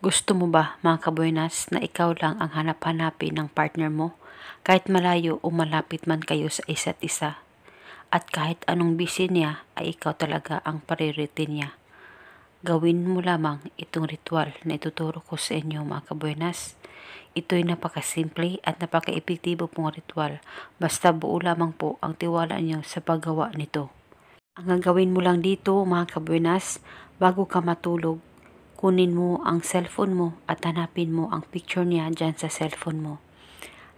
Gusto mo ba, mga kabuenas, na ikaw lang ang hanap-hanapin ng partner mo? Kahit malayo o malapit man kayo sa isa't isa. At kahit anong busy niya, ay ikaw talaga ang priority niya. Gawin mo lamang itong ritual na ituturo ko sa inyo mga kabuenas. Ito'y napakasimple at napaka-epektibo pong ritual basta buo lamang po ang tiwala niyo sa paggawa nito. Ang gagawin mo lang dito mga kabuenas, bago ka matulog, kunin mo ang cellphone mo at hanapin mo ang picture niya dyan sa cellphone mo.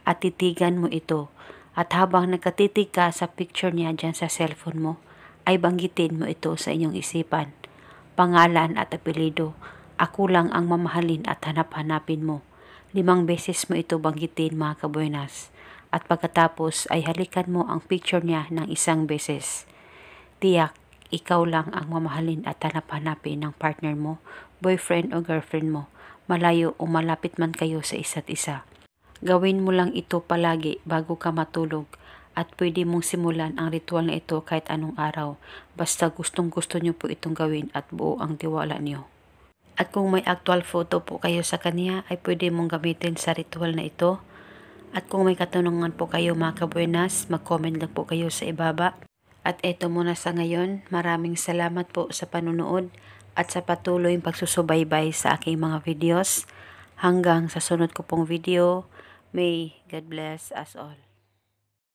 At titigan mo ito. At habang nagkatitig ka sa picture niya dyan sa cellphone mo, ay banggitin mo ito sa inyong isipan. Pangalan at apelido. Ako lang ang mamahalin at hanap-hanapin mo. Limang beses mo ito banggitin mga kabuenas. At pagkatapos ay halikan mo ang picture niya ng isang beses. Tiyak ikaw lang ang mamahalin at hanap-hanapin ng partner mo, boyfriend o girlfriend mo, malayo o malapit man kayo sa isa't isa. Gawin mo lang ito palagi bago ka matulog at pwede mong simulan ang ritual na ito kahit anong araw. Basta gustong gusto nyo po itong gawin at buo ang tiwala nyo. At kung may actual photo po kayo sa kanya ay pwede mong gamitin sa ritual na ito. At kung may katanungan po kayo mga kabuenas, mag-comment lang po kayo sa ibaba. At eto muna sa ngayon, maraming salamat po sa panunood at sa patuloy pagsusubaybay sa aking mga videos. Hanggang sa sunod ko pong video, may God bless us all.